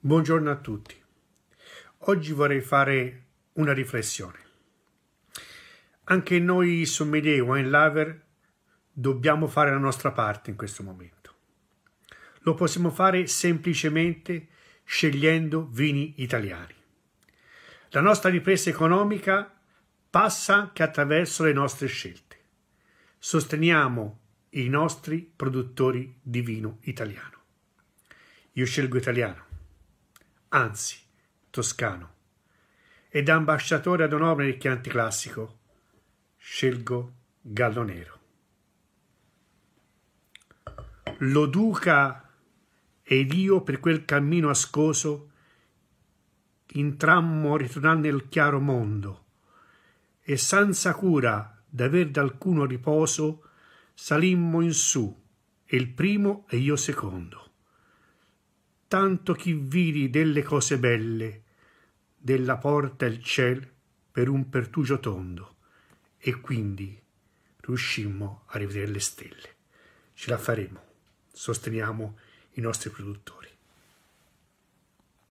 Buongiorno a tutti. Oggi vorrei fare una riflessione. Anche noi sommelier wine lover dobbiamo fare la nostra parte in questo momento. Lo possiamo fare semplicemente scegliendo vini italiani. La nostra ripresa economica passa anche attraverso le nostre scelte. Sosteniamo i nostri produttori di vino italiano. Io scelgo italiano anzi toscano e da ambasciatore ad onore del Chianti Classico scelgo Nero. Lo duca ed io per quel cammino ascoso intrammo ritornando nel chiaro mondo e senza cura d'aver d'alcuno riposo salimmo in su il primo e io secondo tanto chi vidi delle cose belle, della porta il ciel per un pertugio tondo, e quindi riuscimmo a rivedere le stelle. Ce la faremo, sosteniamo i nostri produttori.